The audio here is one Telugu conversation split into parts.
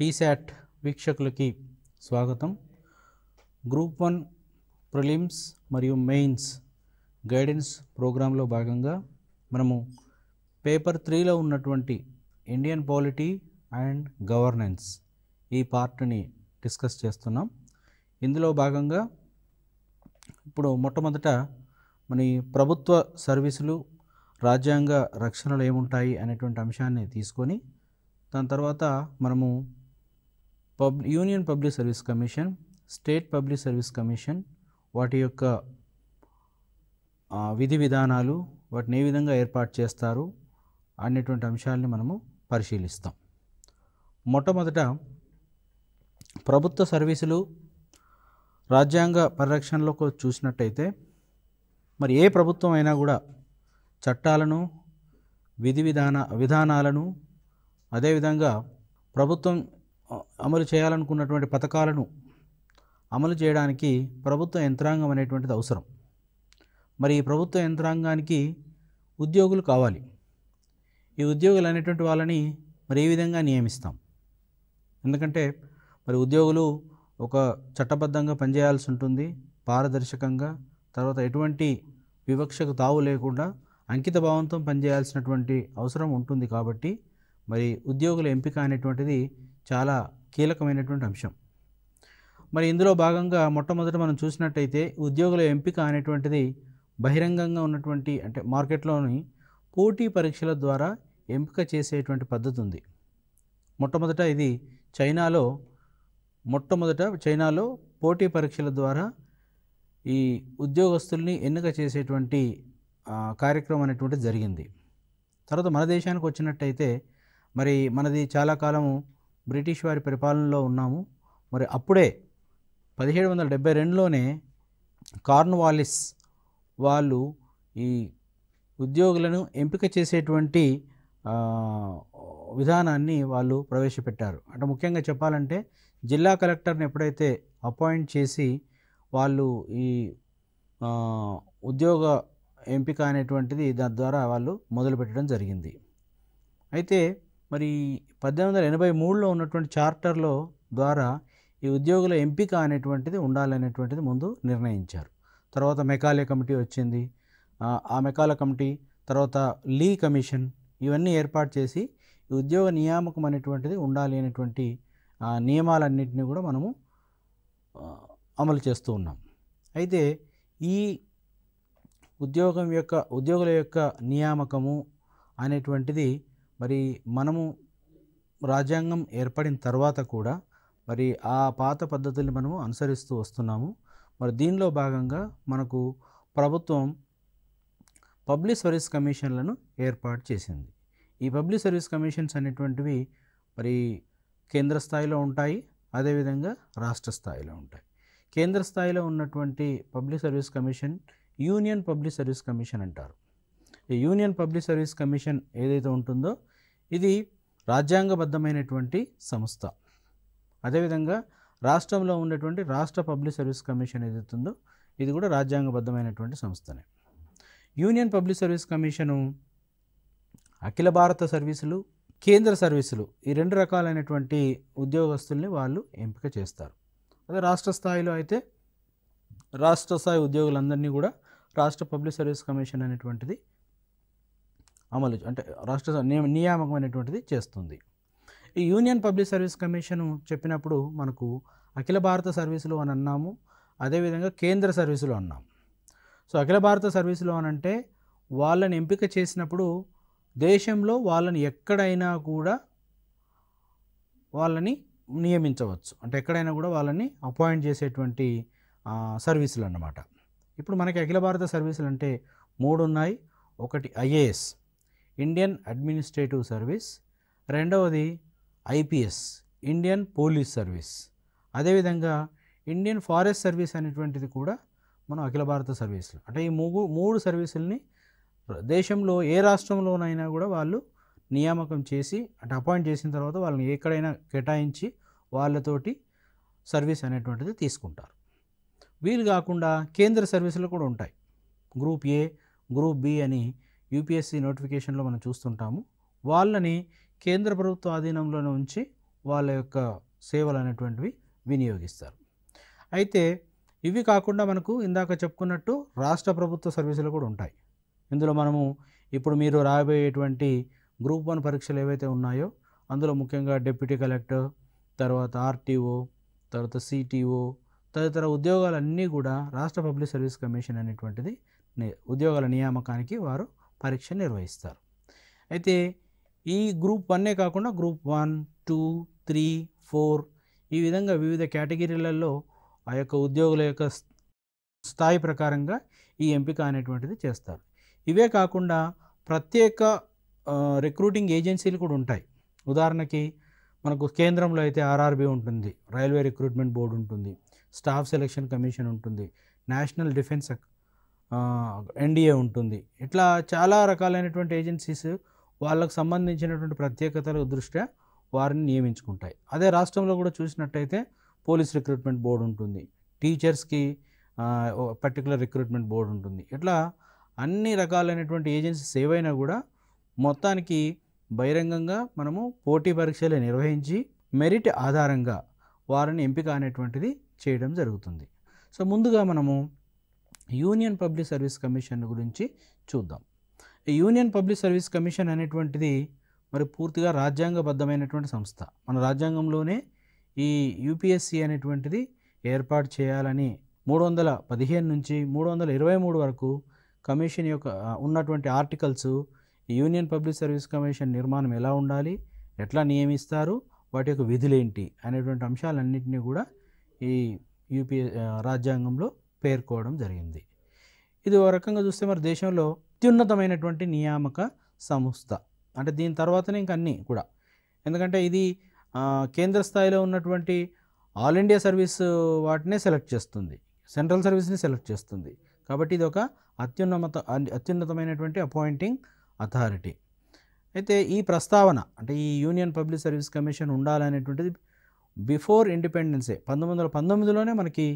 టీశాట్ వీక్షకులకి స్వాగతం గ్రూప్ వన్ ప్రిలిమ్స్ మరియు మెయిన్స్ గైడెన్స్ ప్రోగ్రాంలో భాగంగా మనము పేపర్ త్రీలో ఉన్నటువంటి ఇండియన్ పాలిటీ అండ్ గవర్నెన్స్ ఈ పార్ట్ని డిస్కస్ చేస్తున్నాం ఇందులో భాగంగా ఇప్పుడు మొట్టమొదట మన ప్రభుత్వ సర్వీసులు రాజ్యాంగ రక్షణలు ఏముంటాయి అనేటువంటి అంశాన్ని తీసుకొని దాని తర్వాత మనము pub union public service commission state public service commission వాటి యొక్క విధి విధానాలు వాటిని ఏ విధంగా ఏర్పాటు చేస్తారు అనేటువంటి అంశాలని మనము పరిశీలిస్తాం మొట్టమొదట ప్రభుత్వ సర్వీసులు రాజ్యాంగ పరిరక్షణలోకి చూసినట్టయితే మరి ఏ ప్రభుత్వం అయినా కూడా చట్టాలను విధి విధాన విధానాలను అదేవిధంగా ప్రభుత్వం అమలు చేయాలనుకున్నటువంటి పథకాలను అమలు చేయడానికి ప్రభుత్వ యంత్రాంగం అనేటువంటిది అవసరం మరి ఈ ప్రభుత్వ యంత్రాంగానికి ఉద్యోగులు కావాలి ఈ ఉద్యోగులు అనేటువంటి వాళ్ళని మరి ఏ విధంగా నియమిస్తాం ఎందుకంటే మరి ఉద్యోగులు ఒక చట్టబద్ధంగా పనిచేయాల్సి ఉంటుంది పారదర్శకంగా తర్వాత ఎటువంటి వివక్షకు తావు లేకుండా అంకిత భావంతో పనిచేయాల్సినటువంటి అవసరం ఉంటుంది కాబట్టి మరి ఉద్యోగుల ఎంపిక అనేటువంటిది చాలా కీలకమైనటువంటి అంశం మరి ఇందులో భాగంగా మొట్టమొదట మనం చూసినట్టయితే ఉద్యోగుల ఎంపిక అనేటువంటిది బహిరంగంగా ఉన్నటువంటి అంటే మార్కెట్లోని పోటీ పరీక్షల ద్వారా ఎంపిక చేసేటువంటి పద్ధతి ఉంది మొట్టమొదట ఇది చైనాలో మొట్టమొదట చైనాలో పోటీ పరీక్షల ద్వారా ఈ ఉద్యోగస్తుల్ని ఎన్నిక చేసేటువంటి కార్యక్రమం అనేటువంటిది జరిగింది తర్వాత మన దేశానికి వచ్చినట్టయితే మరి మనది చాలా కాలము బ్రిటిష్ వారి పరిపాలనలో ఉన్నాము మరి అప్పుడే పదిహేడు వందల డెబ్బై రెండులోనే కార్న్వాలిస్ వాళ్ళు ఈ ఉద్యోగులను ఎంపిక చేసేటువంటి విధానాన్ని వాళ్ళు ప్రవేశపెట్టారు అంటే ముఖ్యంగా చెప్పాలంటే జిల్లా కలెక్టర్ని ఎప్పుడైతే అపాయింట్ చేసి వాళ్ళు ఈ ఉద్యోగ ఎంపిక అనేటువంటిది దాని ద్వారా వాళ్ళు మొదలుపెట్టడం జరిగింది అయితే మరి పద్దెనిమిది వందల ఎనభై మూడులో ఉన్నటువంటి చార్టర్లో ద్వారా ఈ ఉద్యోగుల ఎంపిక అనేటువంటిది ఉండాలనేటువంటిది ముందు నిర్ణయించారు తర్వాత మెకాలే కమిటీ వచ్చింది ఆ మెకాల కమిటీ తర్వాత లీ కమిషన్ ఇవన్నీ ఏర్పాటు చేసి ఉద్యోగ నియామకం అనేటువంటిది ఉండాలి అనేటువంటి నియమాలన్నింటినీ కూడా మనము అమలు చేస్తూ ఉన్నాం అయితే ఈ ఉద్యోగం యొక్క ఉద్యోగుల యొక్క నియామకము అనేటువంటిది మరి మనము రాజ్యాంగం ఏర్పడిన తర్వాత కూడా మరి ఆ పాత పద్ధతుల్ని మనము అనుసరిస్తూ వస్తున్నాము మరి దీనిలో భాగంగా మనకు ప్రభుత్వం పబ్లిక్ సర్వీస్ కమిషన్లను ఏర్పాటు చేసింది ఈ పబ్లిక్ సర్వీస్ కమిషన్స్ అనేటువంటివి మరి కేంద్ర స్థాయిలో ఉంటాయి అదేవిధంగా రాష్ట్ర స్థాయిలో ఉంటాయి కేంద్ర స్థాయిలో ఉన్నటువంటి public service commission union public service commission అంటారు ఈ యూనియన్ పబ్లిక్ సర్వీస్ కమిషన్ ఏదైతే ఉంటుందో ఇది రాజ్యాంగబద్ధమైనటువంటి సంస్థ అదేవిధంగా రాష్ట్రంలో ఉండేటువంటి రాష్ట్ర పబ్లిక్ సర్వీస్ కమిషన్ ఏదైతుందో ఇది కూడా రాజ్యాంగబద్ధమైనటువంటి సంస్థనే యూనియన్ పబ్లిక్ సర్వీస్ కమిషను అఖిల భారత సర్వీసులు కేంద్ర సర్వీసులు ఈ రెండు రకాలైనటువంటి ఉద్యోగస్తుల్ని వాళ్ళు ఎంపిక చేస్తారు అదే రాష్ట్ర స్థాయిలో అయితే రాష్ట్ర స్థాయి ఉద్యోగులందరినీ కూడా రాష్ట్ర పబ్లిక్ సర్వీస్ కమిషన్ అనేటువంటిది అమలు అంటే రాష్ట్ర నియామకమైనటువంటిది చేస్తుంది ఈ యూనియన్ పబ్లిక్ సర్వీస్ కమిషన్ చెప్పినప్పుడు మనకు అఖిల భారత సర్వీసులు అని అన్నాము అదేవిధంగా కేంద్ర సర్వీసులు అన్నాం సో అఖిల భారత సర్వీసులు అని అంటే వాళ్ళని ఎంపిక చేసినప్పుడు దేశంలో వాళ్ళని ఎక్కడైనా కూడా వాళ్ళని నియమించవచ్చు అంటే ఎక్కడైనా కూడా వాళ్ళని అపాయింట్ చేసేటువంటి సర్వీసులు అన్నమాట ఇప్పుడు మనకి అఖిల భారత సర్వీసులు అంటే మూడు ఉన్నాయి ఒకటి ఐఏఎస్ ఇండియన్ అడ్మినిస్ట్రేటివ్ సర్వీస్ రెండవది ఐపీఎస్ ఇండియన్ పోలీస్ సర్వీస్ అదేవిధంగా ఇండియన్ ఫారెస్ట్ సర్వీస్ అనేటువంటిది కూడా మనం అఖిల భారత సర్వీసులు అంటే ఈ మూగు మూడు సర్వీసుల్ని దేశంలో ఏ రాష్ట్రంలోనైనా కూడా వాళ్ళు నియామకం చేసి అంటే అపాయింట్ చేసిన తర్వాత వాళ్ళని ఎక్కడైనా కేటాయించి వాళ్ళతోటి సర్వీస్ అనేటువంటిది తీసుకుంటారు వీలు కాకుండా కేంద్ర సర్వీసులు కూడా ఉంటాయి గ్రూప్ ఏ గ్రూప్ బి అని యూపీఎస్సీ నోటిఫికేషన్లో మనం చూస్తుంటాము వాళ్ళని కేంద్ర ప్రభుత్వ ఆధీనంలోనే ఉంచి వాళ్ళ యొక్క సేవలు అనేటువంటివి వినియోగిస్తారు అయితే ఇవి కాకుండా మనకు ఇందాక చెప్పుకున్నట్టు రాష్ట్ర ప్రభుత్వ సర్వీసులు కూడా ఉంటాయి ఇందులో మనము ఇప్పుడు మీరు రాబోయేటువంటి గ్రూప్ వన్ పరీక్షలు ఏవైతే ఉన్నాయో అందులో ముఖ్యంగా డిప్యూటీ కలెక్టర్ తర్వాత ఆర్టీఓ తర్వాత సిటీఓ తదితర ఉద్యోగాలన్నీ కూడా రాష్ట్ర పబ్లిక్ సర్వీస్ కమిషన్ అనేటువంటిది ఉద్యోగాల నియామకానికి వారు పరీక్ష నిర్వహిస్తారు అయితే ఈ గ్రూప్ వన్నే కాకుండా group one two three four ఈ విధంగా వివిధ కేటగిరీలలో ఆ యొక్క ఉద్యోగుల యొక్క స్థాయి ప్రకారంగా ఈ ఎంపిక అనేటువంటిది చేస్తారు ఇవే కాకుండా ప్రత్యేక రిక్రూటింగ్ ఏజెన్సీలు కూడా ఉంటాయి ఉదాహరణకి మనకు కేంద్రంలో అయితే ఆర్ఆర్బి ఉంటుంది రైల్వే రిక్రూట్మెంట్ బోర్డు ఉంటుంది స్టాఫ్ సెలెక్షన్ కమిషన్ ఉంటుంది నేషనల్ డిఫెన్స్ ఎన్డీఏ ఉంటుంది ఇట్లా చాలా రకాలైనటువంటి ఏజెన్సీస్ వాళ్ళకు సంబంధించినటువంటి ప్రత్యేకతల దృష్ట్యా వారిని నియమించుకుంటాయి అదే రాష్ట్రంలో కూడా చూసినట్టయితే పోలీస్ రిక్రూట్మెంట్ బోర్డు ఉంటుంది టీచర్స్కి పర్టికులర్ రిక్రూట్మెంట్ బోర్డు ఉంటుంది ఇట్లా అన్ని రకాలైనటువంటి ఏజెన్సీస్ ఏవైనా కూడా మొత్తానికి బహిరంగంగా మనము పోటీ పరీక్షలు నిర్వహించి మెరిట్ ఆధారంగా వారిని ఎంపిక అనేటువంటిది చేయడం జరుగుతుంది సో ముందుగా మనము యూనియన్ పబ్లిక్ సర్వీస్ కమిషన్ గురించి చూద్దాం ఈ యూనియన్ పబ్లిక్ సర్వీస్ కమిషన్ అనేటువంటిది మరి పూర్తిగా రాజ్యాంగబద్ధమైనటువంటి సంస్థ మన రాజ్యాంగంలోనే ఈ యూపీఎస్సి అనేటువంటిది ఏర్పాటు చేయాలని మూడు వందల పదిహేను నుంచి మూడు వందల ఇరవై మూడు వరకు కమిషన్ యొక్క ఉన్నటువంటి articles union public service commission నిర్మాణం ఎలా ఉండాలి ఎట్లా నియమిస్తారు వాటి యొక్క విధులేంటి అనేటువంటి అంశాలన్నింటినీ కూడా ఈ యూపీ రాజ్యాంగంలో పేర్కోవడం జరిగింది ఇది ఒక రకంగా చూస్తే మరి దేశంలో అత్యున్నతమైనటువంటి నియామక సంస్థ అంటే దీని తర్వాతనే ఇంక అన్నీ కూడా ఎందుకంటే ఇది కేంద్ర స్థాయిలో ఉన్నటువంటి ఆల్ ఇండియా సర్వీస్ వాటినే సెలెక్ట్ చేస్తుంది సెంట్రల్ సర్వీస్ని సెలెక్ట్ చేస్తుంది కాబట్టి ఇది ఒక అత్యున్నత అత్యున్నతమైనటువంటి అపాయింటింగ్ అథారిటీ అయితే ఈ ప్రస్తావన అంటే ఈ యూనియన్ పబ్లిక్ సర్వీస్ కమిషన్ ఉండాలనేటువంటిది బిఫోర్ ఇండిపెండెన్సే పంతొమ్మిది వందల పంతొమ్మిదిలోనే మనకి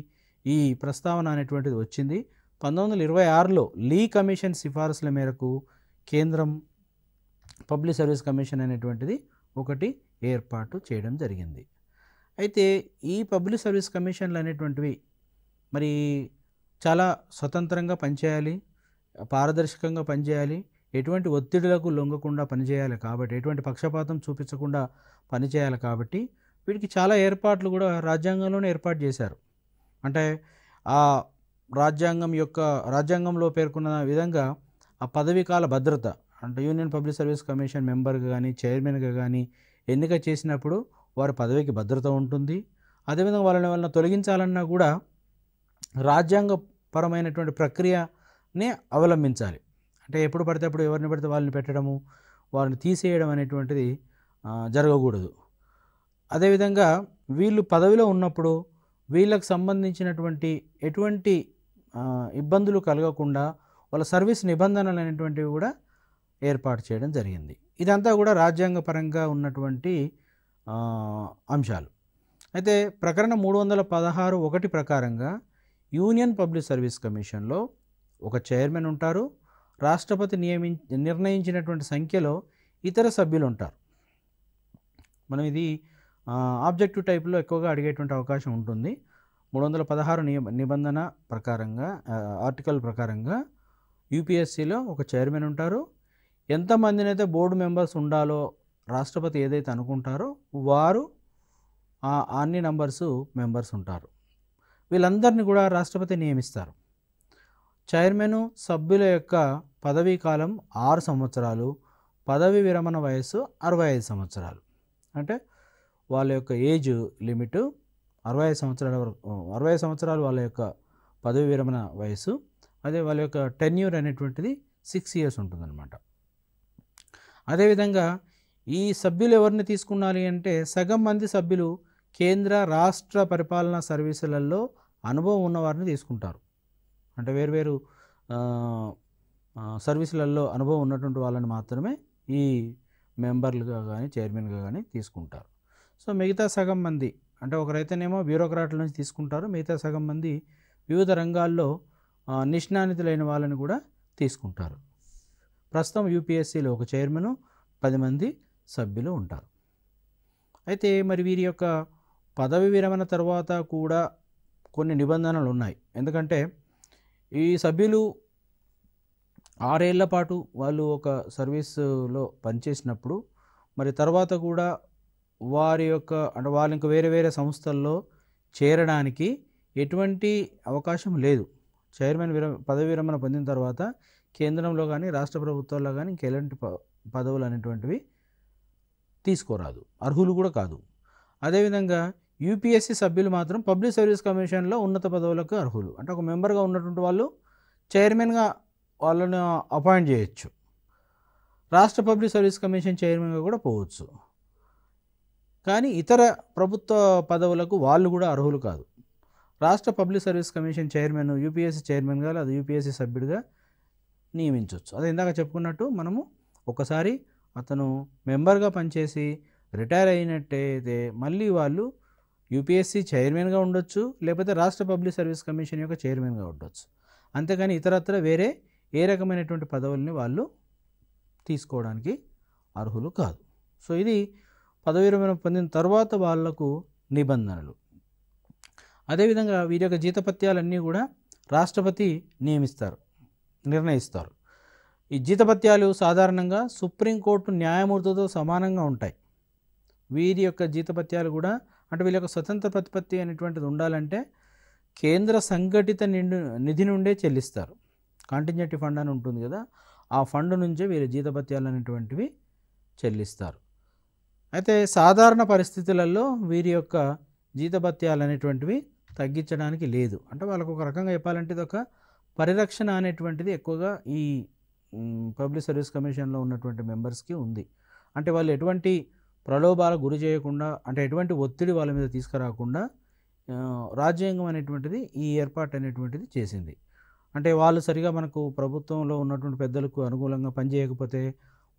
ఈ ప్రస్తావన అనేటువంటిది వచ్చింది పంతొమ్మిది వందల ఇరవై ఆరులో లీ కమిషన్ సిఫారసుల మేరకు కేంద్రం పబ్లిక్ సర్వీస్ కమిషన్ అనేటువంటిది ఒకటి ఏర్పాటు చేయడం జరిగింది అయితే ఈ పబ్లిక్ సర్వీస్ కమిషన్లు అనేటువంటివి మరి చాలా స్వతంత్రంగా పనిచేయాలి పారదర్శకంగా పనిచేయాలి ఎటువంటి ఒత్తిడులకు లొంగకుండా పనిచేయాలి కాబట్టి ఎటువంటి పక్షపాతం చూపించకుండా పనిచేయాలి కాబట్టి వీటికి చాలా ఏర్పాట్లు కూడా రాజ్యాంగంలోనే ఏర్పాటు చేశారు అంటే ఆ రాజ్యాంగం యొక్క రాజ్యాంగంలో పేర్కొన్న విధంగా ఆ పదవీకాల భద్రత అంటే యూనియన్ పబ్లిక్ సర్వీస్ కమిషన్ మెంబర్గా కానీ చైర్మన్గా కానీ ఎన్నిక చేసినప్పుడు వారి పదవికి భద్రత ఉంటుంది అదేవిధంగా వాళ్ళని వాళ్ళని తొలగించాలన్నా కూడా రాజ్యాంగపరమైనటువంటి ప్రక్రియని అవలంబించాలి అంటే ఎప్పుడు పడితే అప్పుడు ఎవరిని పడితే వాళ్ళని పెట్టడము వారిని తీసేయడం అనేటువంటిది జరగకూడదు అదేవిధంగా వీళ్ళు పదవిలో ఉన్నప్పుడు వీళ్ళకు సంబంధించినటువంటి ఎటువంటి ఇబ్బందులు కలగకుండా వాళ్ళ సర్వీస్ నిబంధనలు అనేటువంటివి కూడా ఏర్పాటు చేయడం జరిగింది ఇదంతా కూడా రాజ్యాంగపరంగా ఉన్నటువంటి అంశాలు అయితే ప్రకరణ మూడు వందల పదహారు ఒకటి ప్రకారంగా యూనియన్ పబ్లిక్ సర్వీస్ కమిషన్లో ఒక చైర్మన్ ఉంటారు రాష్ట్రపతి నియమి నిర్ణయించినటువంటి సంఖ్యలో ఇతర సభ్యులు ఉంటారు మనం ఇది ఆబ్జెక్టివ్ టైప్లో ఎక్కువగా అడిగేటువంటి అవకాశం ఉంటుంది మూడు వందల పదహారు నిబంధన ప్రకారంగా ఆర్టికల్ ప్రకారంగా యూపీఎస్సీలో ఒక చైర్మన్ ఉంటారు ఎంతమందినైతే బోర్డు మెంబర్స్ ఉండాలో రాష్ట్రపతి ఏదైతే అనుకుంటారో వారు అన్ని నంబర్స్ మెంబర్స్ ఉంటారు వీళ్ళందరినీ కూడా రాష్ట్రపతి నియమిస్తారు చైర్మను సభ్యుల యొక్క పదవీ కాలం ఆరు సంవత్సరాలు పదవి విరమణ వయస్సు అరవై ఐదు సంవత్సరాలు అంటే వాళ్ళ యొక్క ఏజ్ లిమిట్ అరవై సంవత్సరాల వరకు అరవై సంవత్సరాలు వాళ్ళ యొక్క పదవి విరమణ వయసు అదే వాళ్ళ యొక్క టెన్యూర్ అనేటువంటిది సిక్స్ ఇయర్స్ ఉంటుందన్నమాట అదేవిధంగా ఈ సభ్యులు ఎవరిని తీసుకున్నారు అంటే సగం మంది సభ్యులు కేంద్ర రాష్ట్ర పరిపాలనా సర్వీసులలో అనుభవం ఉన్నవారిని తీసుకుంటారు అంటే వేరువేరు సర్వీసులలో అనుభవం ఉన్నటువంటి వాళ్ళని మాత్రమే ఈ మెంబర్లుగా కానీ చైర్మన్గా కానీ తీసుకుంటారు సో మిగతా సగం మంది అంటే ఒకరైతేనేమో బ్యూరోక్రాట్ల నుంచి తీసుకుంటారు మిగతా సగం మంది వివిధ రంగాల్లో నిష్ణానితులైన వాళ్ళని కూడా తీసుకుంటారు ప్రస్తుతం యూపీఎస్సీలో ఒక చైర్మను పది మంది సభ్యులు ఉంటారు అయితే మరి వీరి యొక్క పదవి విరమణ తర్వాత కూడా కొన్ని నిబంధనలు ఉన్నాయి ఎందుకంటే ఈ సభ్యులు ఆరేళ్ల పాటు వాళ్ళు ఒక సర్వీసులో పనిచేసినప్పుడు మరి తర్వాత కూడా వారి యొక్క అంటే వాళ్ళు ఇంకా వేరే వేరే సంస్థల్లో చేరడానికి ఎటువంటి అవకాశం లేదు చైర్మన్ విర పదవి విరమణ పొందిన తర్వాత కేంద్రంలో కానీ రాష్ట్ర ప్రభుత్వాల్లో కానీ ఇంకెలాంటి పదవులు అనేటువంటివి తీసుకోరాదు అర్హులు కూడా కాదు అదేవిధంగా యూపీఎస్సీ సభ్యులు మాత్రం పబ్లిక్ సర్వీస్ కమిషన్లో ఉన్నత పదవులకు అర్హులు అంటే ఒక మెంబర్గా ఉన్నటువంటి వాళ్ళు చైర్మన్గా వాళ్ళని అపాయింట్ చేయొచ్చు రాష్ట్ర పబ్లిక్ సర్వీస్ కమిషన్ చైర్మన్గా కూడా పోవచ్చు కానీ ఇతర ప్రభుత్వ పదవులకు వాళ్ళు కూడా అర్హులు కాదు రాష్ట్ర public service commission chairman UPSC చైర్మన్గా అది యూపీఎస్సీ సభ్యుడిగా నియమించవచ్చు అదే ఇందాక చెప్పుకున్నట్టు మనము ఒకసారి అతను మెంబర్గా పనిచేసి రిటైర్ అయినట్టయితే మళ్ళీ వాళ్ళు యూపీఎస్సీ చైర్మన్గా ఉండొచ్చు లేకపోతే రాష్ట్ర పబ్లిక్ సర్వీస్ కమిషన్ యొక్క చైర్మన్గా ఉండొచ్చు అంతేకాని ఇతరత్ర వేరే ఏ రకమైనటువంటి పదవుల్ని వాళ్ళు తీసుకోవడానికి అర్హులు కాదు సో ఇది పదవి విరమణ పొందిన తర్వాత వాళ్లకు నిబంధనలు అదేవిధంగా వీరి యొక్క జీతపత్యాలన్నీ కూడా రాష్ట్రపతి నియమిస్తారు నిర్ణయిస్తారు ఈ జీతపత్యాలు సాధారణంగా సుప్రీంకోర్టు న్యాయమూర్తితో సమానంగా ఉంటాయి వీరి యొక్క జీతపత్యాలు కూడా అంటే వీళ్ళ యొక్క స్వతంత్ర ప్రతిపత్తి అనేటువంటిది ఉండాలంటే కేంద్ర సంఘటిత నిండు నిధి నుండే చెల్లిస్తారు కాంటింజెంట్ ఫండ్ అని ఉంటుంది కదా ఆ ఫండ్ నుంచే వీరి జీతపత్యాలు అనేటువంటివి చెల్లిస్తారు అయితే సాధారణ పరిస్థితులలో వీరి యొక్క జీతభత్యాలు అనేటువంటివి తగ్గించడానికి లేదు అంటే వాళ్ళకు ఒక రకంగా చెప్పాలంటే ఇది ఒక పరిరక్షణ అనేటువంటిది ఎక్కువగా ఈ పబ్లిక్ సర్వీస్ కమిషన్లో ఉన్నటువంటి మెంబర్స్కి ఉంది అంటే వాళ్ళు ఎటువంటి ప్రలోభాల గురి చేయకుండా అంటే ఎటువంటి ఒత్తిడి వాళ్ళ మీద తీసుకురాకుండా రాజ్యాంగం అనేటువంటిది ఈ ఏర్పాటు అనేటువంటిది చేసింది అంటే వాళ్ళు సరిగా మనకు ప్రభుత్వంలో ఉన్నటువంటి పెద్దలకు అనుకూలంగా పనిచేయకపోతే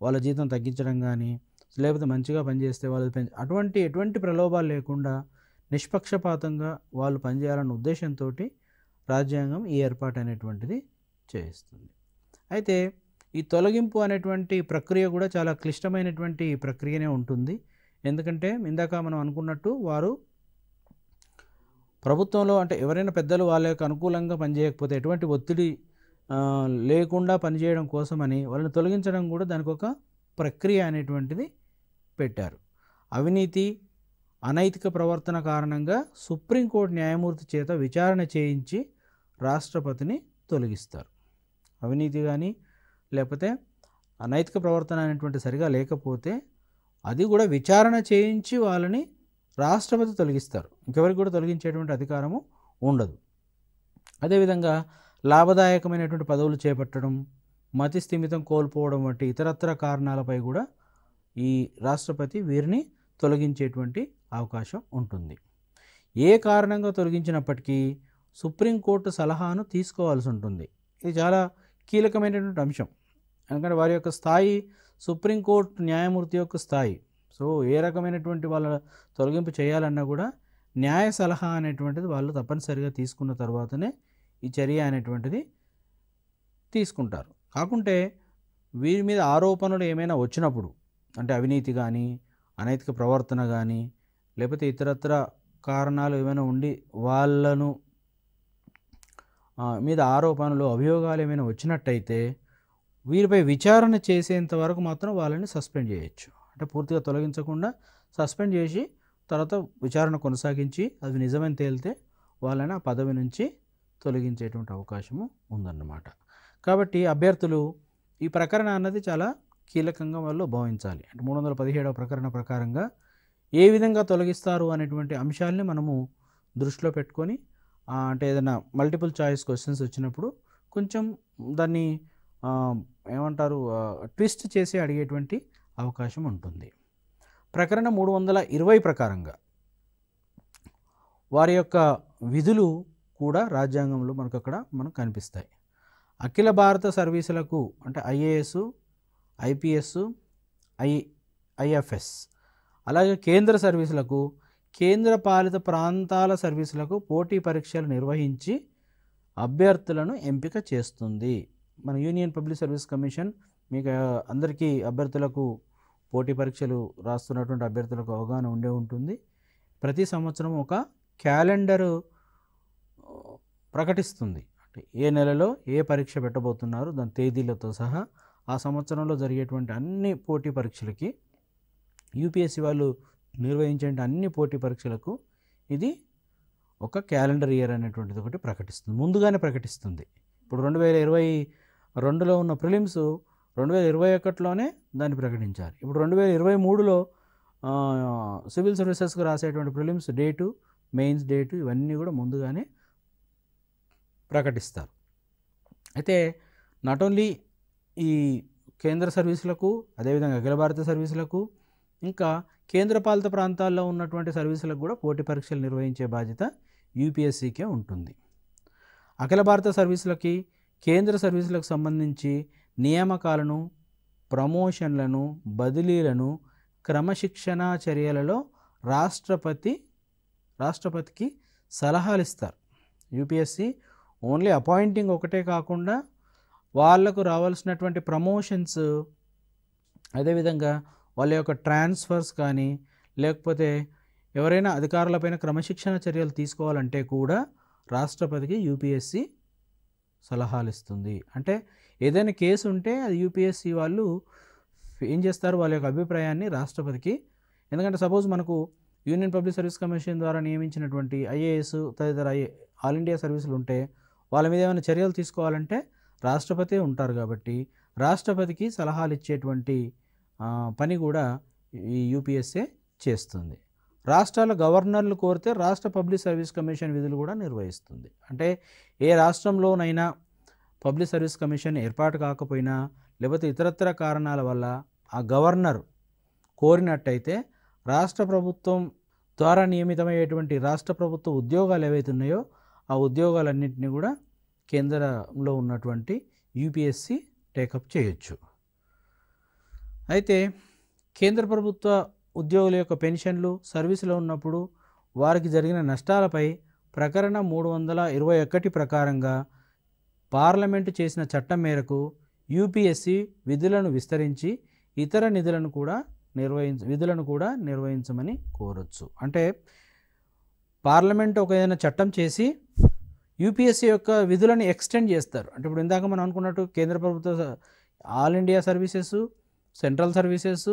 వాళ్ళ జీతం తగ్గించడం కానీ లేకపోతే మంచిగా పనిచేస్తే వాళ్ళు పెంచ అటువంటి ఎటువంటి ప్రలోభాలు లేకుండా నిష్పక్షపాతంగా వాళ్ళు పనిచేయాలన్న ఉద్దేశంతో రాజ్యాంగం ఈ ఏర్పాటు అనేటువంటిది చేస్తుంది అయితే ఈ తొలగింపు అనేటువంటి ప్రక్రియ కూడా చాలా క్లిష్టమైనటువంటి ప్రక్రియనే ఉంటుంది ఎందుకంటే ఇందాక మనం అనుకున్నట్టు వారు ప్రభుత్వంలో అంటే ఎవరైనా పెద్దలు వాళ్ళ యొక్క అనుకూలంగా పనిచేయకపోతే ఎటువంటి ఒత్తిడి లేకుండా పనిచేయడం కోసమని వాళ్ళని తొలగించడం కూడా దానికి ఒక ప్రక్రియ అనేటువంటిది పెట్టారు అవినీతి అనైతిక ప్రవర్తన కారణంగా సుప్రీంకోర్టు న్యాయమూర్తి చేత విచారణ చేయించి రాష్ట్రపతిని తొలగిస్తారు అవినీతి కానీ లేకపోతే అనైతిక ప్రవర్తన అనేటువంటి సరిగా లేకపోతే అది కూడా విచారణ చేయించి వాళ్ళని రాష్ట్రపతి తొలగిస్తారు ఇంకెవరికి కూడా తొలగించేటువంటి అధికారము ఉండదు అదేవిధంగా లాభదాయకమైనటువంటి పదవులు చేపట్టడం మతి స్థిమితం కోల్పోవడం వంటి ఇతరత్ర కారణాలపై కూడా ఈ రాష్ట్రపతి వీరిని తొలగించేటువంటి అవకాశం ఉంటుంది ఏ కారణంగా తొలగించినప్పటికీ సుప్రీంకోర్టు సలహాను తీసుకోవాల్సి ఉంటుంది ఇది చాలా కీలకమైనటువంటి అంశం ఎందుకంటే వారి యొక్క స్థాయి సుప్రీంకోర్టు న్యాయమూర్తి యొక్క స్థాయి సో ఏ రకమైనటువంటి వాళ్ళ తొలగింపు చేయాలన్నా కూడా న్యాయ సలహా అనేటువంటిది వాళ్ళు తప్పనిసరిగా తీసుకున్న తర్వాతనే ఈ చర్య అనేటువంటిది తీసుకుంటారు కాకుంటే వీరి మీద ఆరోపణలు ఏమైనా వచ్చినప్పుడు అంటే అవినీతి కానీ అనైతిక ప్రవర్తన కానీ లేకపోతే ఇతరత్ర కారణాలు ఏమైనా ఉండి వాళ్ళను మీద ఆరోపణలు అభియోగాలు ఏమైనా వచ్చినట్టయితే వీరిపై విచారణ చేసేంత వరకు మాత్రం వాళ్ళని సస్పెండ్ చేయొచ్చు అంటే పూర్తిగా తొలగించకుండా సస్పెండ్ చేసి తర్వాత విచారణ కొనసాగించి అది నిజమని తేలితే వాళ్ళని ఆ పదవి నుంచి తొలగించేటువంటి అవకాశము ఉందన్నమాట కాబట్టి అభ్యర్థులు ఈ ప్రకరణ అన్నది చాలా కీలకంగా వాళ్ళు భావించాలి అంటే మూడు వందల పదిహేడవ ప్రకరణ ప్రకారంగా ఏ విధంగా తొలగిస్తారు అనేటువంటి అంశాలని మనము దృష్టిలో పెట్టుకొని అంటే ఏదైనా మల్టిపుల్ చాయిస్ క్వశ్చన్స్ వచ్చినప్పుడు కొంచెం దాన్ని ఏమంటారు ట్విస్ట్ చేసి అడిగేటువంటి అవకాశం ఉంటుంది ప్రకరణ మూడు వందల ఇరవై ప్రకారంగా వారి యొక్క విధులు కూడా రాజ్యాంగంలో మనకు అక్కడ మనకు కనిపిస్తాయి అఖిల భారత సర్వీసులకు అంటే ఐఏఎస్ ఐపిఎస్ ఐ ఐఎఫ్ఎస్ అలాగే కేంద్ర సర్వీసులకు కేంద్ర పాలిత ప్రాంతాల సర్వీసులకు పోటీ పరీక్షలు నిర్వహించి అభ్యర్థులను ఎంపిక చేస్తుంది మన యూనియన్ పబ్లిక్ సర్వీస్ కమిషన్ మీకు అందరికీ అభ్యర్థులకు పోటీ పరీక్షలు రాస్తున్నటువంటి అభ్యర్థులకు అవగాహన ఉండే ఉంటుంది ప్రతి సంవత్సరం ఒక క్యాలెండరు ప్రకటిస్తుంది ఏ నెలలో ఏ పరీక్ష పెట్టబోతున్నారు దాని తేదీలతో సహా ఆ సంవత్సరంలో జరిగేటువంటి అన్ని పోటీ పరీక్షలకి యూపీఎస్సీ వాళ్ళు నిర్వహించే అన్ని పోటీ పరీక్షలకు ఇది ఒక క్యాలెండర్ ఇయర్ అనేటువంటిది ఒకటి ప్రకటిస్తుంది ముందుగానే ప్రకటిస్తుంది ఇప్పుడు రెండు వేల ఇరవై రెండులో ఉన్న ప్రిలిమ్స్ రెండు వేల ఇరవై ఒకటిలోనే దాన్ని ప్రకటించారు ఇప్పుడు రెండు వేల ఇరవై మూడులో సివిల్ సర్వీసెస్కు రాసేటువంటి ప్రిలిమ్స్ డేటు మెయిన్స్ డేటు ఇవన్నీ కూడా ముందుగానే ప్రకటిస్తారు అయితే నాట్ ఓన్లీ ఈ కేంద్ర సర్వీసులకు అదేవిధంగా అఖిల భారత సర్వీసులకు ఇంకా కేంద్రపాలిత ప్రాంతాల్లో ఉన్నటువంటి సర్వీసులకు కూడా పోటీ పరీక్షలు నిర్వహించే బాధ్యత యూపీఎస్సీకే ఉంటుంది అఖిల భారత సర్వీసులకి కేంద్ర సర్వీసులకు సంబంధించి నియామకాలను ప్రమోషన్లను బదిలీలను క్రమశిక్షణా చర్యలలో రాష్ట్రపతి రాష్ట్రపతికి సలహాలు ఇస్తారు యూపీఎస్సీ ఓన్లీ అపాయింటింగ్ ఒకటే కాకుండా వాళ్లకు రావాల్సినటువంటి ప్రమోషన్స్ అదేవిధంగా వాళ్ళ యొక్క ట్రాన్స్ఫర్స్ కానీ లేకపోతే ఎవరైనా అధికారులపైన క్రమశిక్షణ చర్యలు తీసుకోవాలంటే కూడా రాష్ట్రపతికి యూపీఎస్సి సలహాలు ఇస్తుంది అంటే ఏదైనా కేసు ఉంటే అది యూపీఎస్సి వాళ్ళు ఏం చేస్తారు వాళ్ళ యొక్క అభిప్రాయాన్ని రాష్ట్రపతికి ఎందుకంటే సపోజ్ మనకు యూనియన్ పబ్లిక్ సర్వీస్ కమిషన్ ద్వారా నియమించినటువంటి ఐఏఎస్ తదితర ఐఏ ఆల్ ఇండియా సర్వీసులు ఉంటే వాళ్ళ మీద ఏమైనా చర్యలు తీసుకోవాలంటే రాష్ట్రపతి ఉంటారు కాబట్టి రాష్ట్రపతికి సలహాలు ఇచ్చేటువంటి పని కూడా ఈ యూపీఎస్ఏ చేస్తుంది రాష్ట్రాల గవర్నర్లు కోరితే రాష్ట్ర పబ్లిక్ సర్వీస్ కమిషన్ విధులు కూడా నిర్వహిస్తుంది అంటే ఏ రాష్ట్రంలోనైనా పబ్లిక్ సర్వీస్ కమిషన్ ఏర్పాటు కాకపోయినా లేకపోతే ఇతరత్ర కారణాల వల్ల ఆ గవర్నర్ కోరినట్టయితే రాష్ట్ర ప్రభుత్వం ద్వారా నియమితమయ్యేటువంటి రాష్ట్ర ప్రభుత్వ ఉద్యోగాలు ఏవైతే ఉన్నాయో ఆ ఉద్యోగాలన్నింటినీ కూడా కేంద్రంలో ఉన్నటువంటి యూపీఎస్సి టేకప్ చేయొచ్చు అయితే కేంద్ర ప్రభుత్వ ఉద్యోగుల యొక్క పెన్షన్లు సర్వీసులో ఉన్నప్పుడు వారికి జరిగిన నష్టాలపై ప్రకరణ మూడు వందల ఇరవై ఒకటి ప్రకారంగా పార్లమెంటు చేసిన చట్టం మేరకు యూపీఎస్సి విధులను విస్తరించి ఇతర నిధులను కూడా నిర్వహించ విధులను కూడా నిర్వహించమని కోరొచ్చు అంటే పార్లమెంట్ ఒక ఏదైనా చట్టం చేసి యూపీఎస్సీ యొక్క విధులను ఎక్స్టెండ్ చేస్తారు అంటే ఇప్పుడు ఇందాక మనం అనుకున్నట్టు కేంద్ర ప్రభుత్వ all India services central services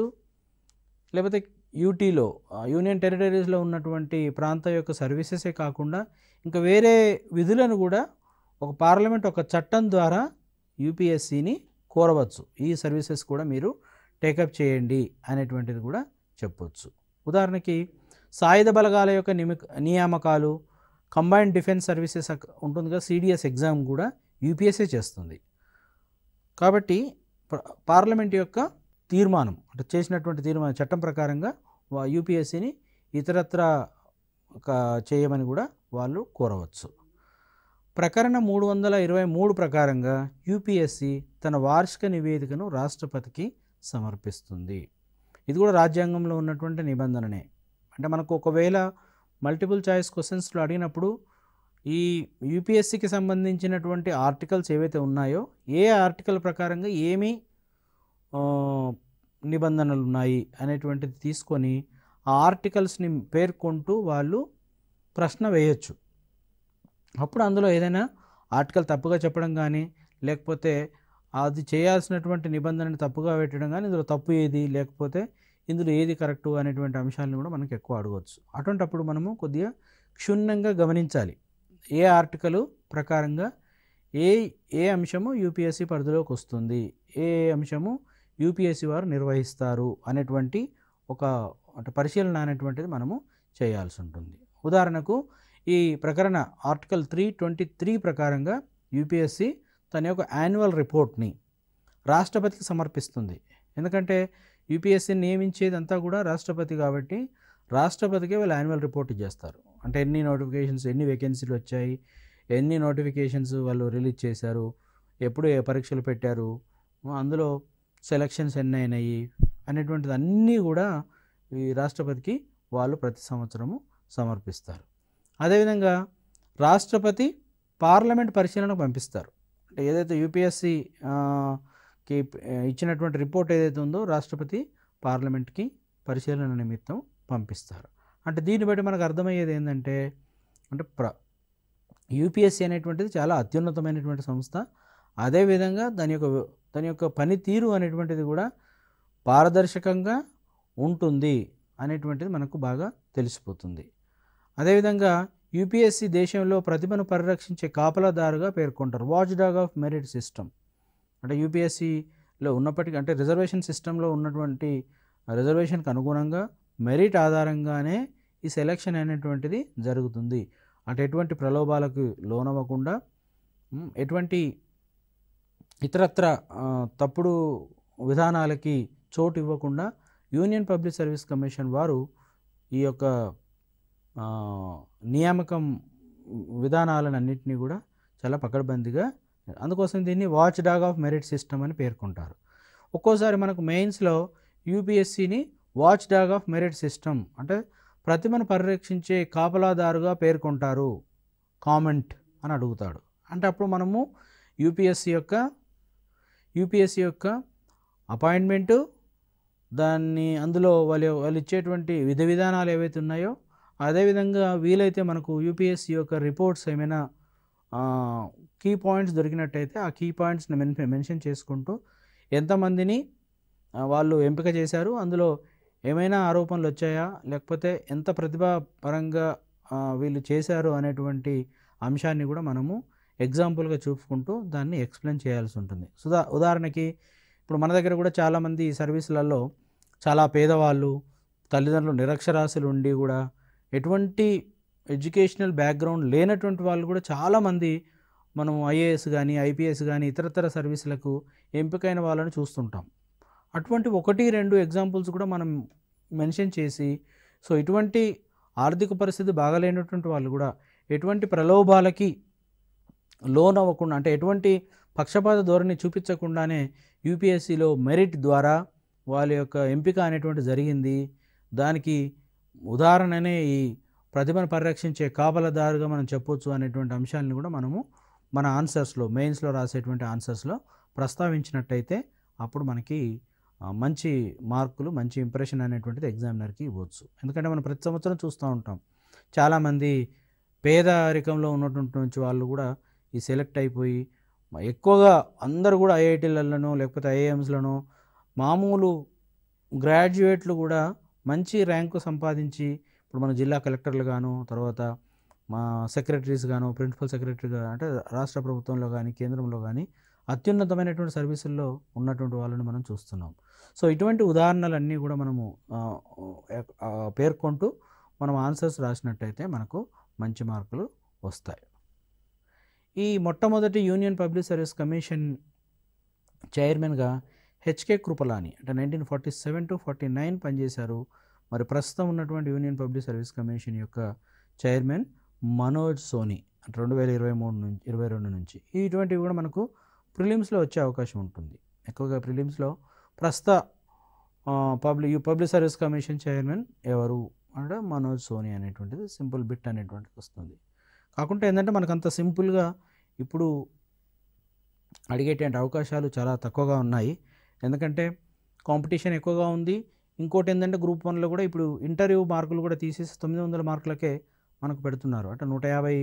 లేకపోతే యూటీలో యూనియన్ టెరిటరీస్లో ఉన్నటువంటి ప్రాంతం యొక్క సర్వీసెసే కాకుండా ఇంకా వేరే విధులను కూడా ఒక పార్లమెంట్ ఒక చట్టం ద్వారా యూపీఎస్సీని కోరవచ్చు ఈ సర్వీసెస్ కూడా మీరు టేకప్ చేయండి అనేటువంటిది కూడా చెప్పవచ్చు ఉదాహరణకి సాయుధ బలగాల యొక్క నియామకాలు కంబైన్డ్ డిఫెన్స్ సర్వీసెస్ ఉంటుంది కదా సిడిఎస్ ఎగ్జామ్ కూడా యూపీఎస్ఏ చేస్తుంది కాబట్టి పార్లమెంట్ యొక్క తీర్మానం అంటే చేసినటువంటి తీర్మానం చట్టం ప్రకారంగా యూపీఎస్సీని ఇతరత్ర చేయమని కూడా వాళ్ళు కోరవచ్చు ప్రకరణ మూడు వందల ఇరవై మూడు ప్రకారంగా యూపీఎస్సి తన వార్షిక నివేదికను రాష్ట్రపతికి సమర్పిస్తుంది ఇది కూడా రాజ్యాంగంలో ఉన్నటువంటి నిబంధననే అంటే మనకు ఒకవేళ మల్టిపుల్ చాయిస్ క్వశ్చన్స్లో అడిగినప్పుడు ఈ యూపీఎస్సికి సంబంధించినటువంటి ఆర్టికల్స్ ఏవైతే ఉన్నాయో ఏ ఆర్టికల్ ప్రకారంగా ఏమి నిబంధనలు ఉన్నాయి అనేటువంటిది తీసుకొని ఆ ఆర్టికల్స్ని పేర్కొంటూ వాళ్ళు ప్రశ్న వేయచ్చు అప్పుడు అందులో ఏదైనా ఆర్టికల్ తప్పుగా చెప్పడం కానీ లేకపోతే అది చేయాల్సినటువంటి నిబంధనని తప్పుగా పెట్టడం కానీ ఇందులో తప్పు ఏది లేకపోతే ఇందులో ఏది కరెక్టు అనేటువంటి అంశాలను కూడా మనకు ఎక్కువ అడగవచ్చు అటువంటప్పుడు మనము కొద్దిగా క్షుణ్ణంగా గమనించాలి ఏ ఆర్టికల్ ప్రకారంగా ఏ ఏ అంశము యూపీఎస్సి పరిధిలోకి వస్తుంది ఏ అంశము యూపీఎస్సి వారు నిర్వహిస్తారు అనేటువంటి ఒక అంటే పరిశీలన అనేటువంటిది మనము చేయాల్సి ఉంటుంది ఉదాహరణకు ఈ ప్రకరణ ఆర్టికల్ త్రీ ట్వంటీ త్రీ ప్రకారంగా యూపీఎస్సి తన యొక్క యాన్యువల్ రిపోర్ట్ని రాష్ట్రపతికి సమర్పిస్తుంది ఎందుకంటే యూపీఎస్సీని నియమించేదంతా కూడా రాష్ట్రపతి కాబట్టి రాష్ట్రపతికే వాళ్ళు యాన్యువల్ రిపోర్ట్ చేస్తారు అంటే ఎన్ని నోటిఫికేషన్స్ ఎన్ని వేకెన్సీలు వచ్చాయి ఎన్ని నోటిఫికేషన్స్ వాళ్ళు రిలీజ్ చేశారు ఎప్పుడు ఏ పరీక్షలు పెట్టారు అందులో సెలక్షన్స్ ఎన్ని అయినాయి అనేటువంటిది అన్నీ కూడా ఈ రాష్ట్రపతికి వాళ్ళు ప్రతి సంవత్సరము సమర్పిస్తారు అదేవిధంగా రాష్ట్రపతి పార్లమెంట్ పరిశీలనకు పంపిస్తారు అంటే ఏదైతే యూపీఎస్సి కి ఇచ్చినటువంటి రిపోర్ట్ ఏదైతే ఉందో రాష్ట్రపతి పార్లమెంట్కి పరిశీలన నిమిత్తం పంపిస్తారు అంటే దీన్ని బట్టి మనకు అర్థమయ్యేది ఏంటంటే అంటే ప్ర యూపీఎస్సీ అనేటువంటిది చాలా అత్యున్నతమైనటువంటి సంస్థ అదేవిధంగా దాని యొక్క దాని యొక్క పనితీరు అనేటువంటిది కూడా పారదర్శకంగా ఉంటుంది అనేటువంటిది మనకు బాగా తెలిసిపోతుంది అదేవిధంగా యూపీఎస్సీ దేశంలో ప్రతిభను పరిరక్షించే కాపలాదారుగా పేర్కొంటారు watch dog of merit system అంటే యూపీఎస్సీలో ఉన్నప్పటికీ అంటే రిజర్వేషన్ సిస్టంలో ఉన్నటువంటి రిజర్వేషన్కి అనుగుణంగా మెరిట్ ఆధారంగానే ఈ సెలెక్షన్ అనేటువంటిది జరుగుతుంది అంటే ఎటువంటి ప్రలోభాలకు లోనవ్వకుండా ఎటువంటి ఇతరత్ర తప్పుడు విధానాలకి చోటు ఇవ్వకుండా యూనియన్ పబ్లిక్ సర్వీస్ కమిషన్ వారు ఈ యొక్క నియామకం విధానాలను అన్నింటినీ కూడా చాలా పకడ్బందీగా అందుకోసం దీన్ని watch dog of merit system అని పేర్కొంటారు ఒక్కోసారి మనకు మెయిన్స్లో యూపీఎస్సిని watch dog of merit system అంటే ప్రతిమను పరిరక్షించే కాపలాదారుగా పేర్కొంటారు కామెంట్ అని అడుగుతాడు అంటే అప్పుడు మనము యూపీఎస్సి యొక్క యూపీఎస్సి యొక్క అపాయింట్మెంటు దాన్ని అందులో వాళ్ళు వాళ్ళు ఇచ్చేటువంటి విధ విధానాలు ఏవైతే ఉన్నాయో అదేవిధంగా వీలైతే మనకు యూపీఎస్సి యొక్క రిపోర్ట్స్ ఏమైనా కీ పాయింట్స్ దొరికినట్టయితే ఆ కీ పాయింట్స్ని మెన్షన్ చేసుకుంటూ ఎంతమందిని వాళ్ళు ఎంపిక చేశారు అందులో ఏమైనా ఆరోపణలు వచ్చాయా లేకపోతే ఎంత ప్రతిభాపరంగా వీళ్ళు చేశారు అనేటువంటి అంశాన్ని కూడా మనము ఎగ్జాంపుల్గా చూపుకుంటూ దాన్ని ఎక్స్ప్లెయిన్ చేయాల్సి ఉంటుంది సుదా ఉదాహరణకి ఇప్పుడు మన దగ్గర కూడా చాలామంది సర్వీసులలో చాలా పేదవాళ్ళు తల్లిదండ్రులు నిరక్షరాస్యులు ఉండి కూడా ఎటువంటి ఎడ్యుకేషనల్ బ్యాక్గ్రౌండ్ లేనటువంటి వాళ్ళు కూడా చాలామంది మనం ఐఏఎస్ కానీ ఐపీఎస్ కానీ ఇతరతర సర్వీసులకు ఎంపికైన వాళ్ళని చూస్తుంటాం అటువంటి ఒకటి రెండు ఎగ్జాంపుల్స్ కూడా మనం మెన్షన్ చేసి సో ఇటువంటి ఆర్థిక పరిస్థితి బాగాలేనటువంటి వాళ్ళు కూడా ఎటువంటి ప్రలోభాలకి లోన్ అవ్వకుండా అంటే ఎటువంటి పక్షపాత ధోరణి చూపించకుండానే యూపీఎస్సీలో మెరిట్ ద్వారా వాళ్ళ యొక్క ఎంపిక అనేటువంటి జరిగింది దానికి ఉదాహరణనే ఈ ప్రతిభను పరిరక్షించే కాపలదారుగా మనం చెప్పొచ్చు అనేటువంటి అంశాలను కూడా మనము మన ఆన్సర్స్లో మెయిన్స్లో రాసేటువంటి ఆన్సర్స్లో ప్రస్తావించినట్టయితే అప్పుడు మనకి మంచి మార్కులు మంచి ఇంప్రెషన్ అనేటువంటిది ఎగ్జామినర్కి ఇవ్వచ్చు ఎందుకంటే మనం ప్రతి సంవత్సరం చూస్తూ ఉంటాం చాలామంది పేదరికంలో ఉన్నటువంటి వాళ్ళు కూడా ఈ సెలెక్ట్ అయిపోయి ఎక్కువగా అందరూ కూడా ఐఐటీలలోనూ లేకపోతే ఐఐఎంస్లను మామూలు గ్రాడ్యుయేట్లు కూడా మంచి ర్యాంకు సంపాదించి ఇప్పుడు మన జిల్లా కలెక్టర్లు గాను తర్వాత మా సెక్రటరీస్ గాను ప్రిన్సిపల్ సెక్రటరీగా అంటే రాష్ట్ర ప్రభుత్వంలో కానీ కేంద్రంలో కానీ అత్యున్నతమైనటువంటి సర్వీసుల్లో ఉన్నటువంటి వాళ్ళని మనం చూస్తున్నాం సో ఇటువంటి ఉదాహరణలన్నీ కూడా మనము పేర్కొంటూ మనం ఆన్సర్స్ రాసినట్టయితే మనకు మంచి మార్కులు వస్తాయి ఈ మొట్టమొదటి యూనియన్ పబ్లిక్ సర్వీస్ కమిషన్ చైర్మన్గా హెచ్కే కృపలాని అంటే nineteen forty seven to forty nine పనిచేశారు మరి ప్రస్తుతం ఉన్నటువంటి యూనియన్ పబ్లిక్ సర్వీస్ కమిషన్ యొక్క చైర్మన్ మనోజ్ సోనీ రెండు వేల ఇరవై మూడు నుంచి ఇరవై రెండు నుంచి ఇటువంటివి కూడా మనకు ప్రిలిమ్స్లో వచ్చే అవకాశం ఉంటుంది ఎక్కువగా ప్రిలిమ్స్లో ప్రస్తుత public public service commission chairman ఎవరు అంటే మనోజ్ సోని అనేటువంటిది సింపుల్ బిట్ అనేటువంటిది వస్తుంది కాకుండా ఏంటంటే మనకు అంత సింపుల్గా ఇప్పుడు అడిగేటువంటి అవకాశాలు చాలా తక్కువగా ఉన్నాయి ఎందుకంటే కాంపిటీషన్ ఎక్కువగా ఉంది ఇంకోటి ఏంటంటే గ్రూప్ వన్లో కూడా ఇప్పుడు ఇంటర్వ్యూ మార్కులు కూడా తీసేసి తొమ్మిది వందల మార్కులకే మనకు పెడుతున్నారు అంటే నూట యాభై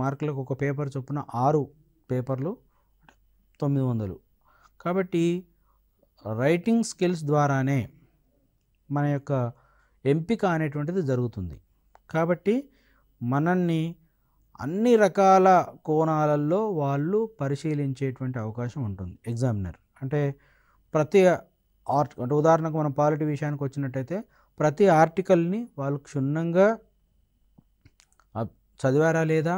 మార్కులకు ఒక పేపర్ చొప్పున ఆరు పేపర్లు తొమ్మిది వందలు కాబట్టి రైటింగ్ స్కిల్స్ ద్వారానే మన యొక్క ఎంపిక అనేటువంటిది జరుగుతుంది కాబట్టి మనల్ని అన్ని రకాల కోణాలలో వాళ్ళు పరిశీలించేటువంటి అవకాశం ఉంటుంది ఎగ్జామినర్ అంటే ప్రతి ఆర్ట్ అంటే ఉదాహరణకు మనం పాలిటీ విషయానికి వచ్చినట్టయితే ప్రతి ఆర్టికల్ని వాళ్ళు క్షుణ్ణంగా చదివారా లేదా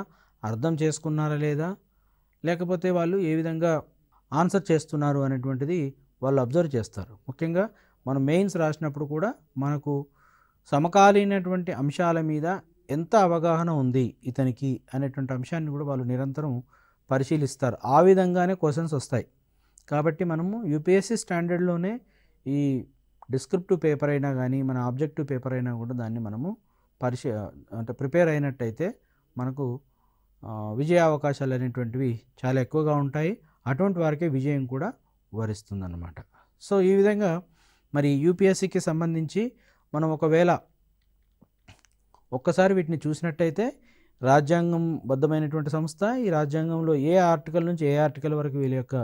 అర్థం చేసుకున్నారా లేదా లేకపోతే వాళ్ళు ఏ విధంగా ఆన్సర్ చేస్తున్నారు అనేటువంటిది వాళ్ళు అబ్జర్వ్ చేస్తారు ముఖ్యంగా మనం మెయిన్స్ రాసినప్పుడు కూడా మనకు సమకాలీనటువంటి అంశాల మీద ఎంత అవగాహన ఉంది ఇతనికి అనేటువంటి అంశాన్ని కూడా వాళ్ళు నిరంతరం పరిశీలిస్తారు ఆ విధంగానే క్వశ్చన్స్ వస్తాయి కాబట్టి మనము యూపీఎస్సీ స్టాండర్డ్లోనే ఈ డిస్క్రిప్టివ్ పేపర్ అయినా కానీ మన ఆబ్జెక్టివ్ పేపర్ అయినా కూడా దాన్ని మనము పరిశీ అంటే ప్రిపేర్ అయినట్టయితే మనకు విజయ అవకాశాలు అనేటువంటివి చాలా ఎక్కువగా ఉంటాయి అటువంటి వారికే విజయం కూడా వరిస్తుందన్నమాట సో ఈ విధంగా మరి యూపీఎస్సికి సంబంధించి మనం ఒకవేళ ఒక్కసారి వీటిని చూసినట్టయితే రాజ్యాంగం బద్ధమైనటువంటి సంస్థ ఈ రాజ్యాంగంలో ఏ ఆర్టికల్ నుంచి ఏ ఆర్టికల్ వరకు వీళ్ళ యొక్క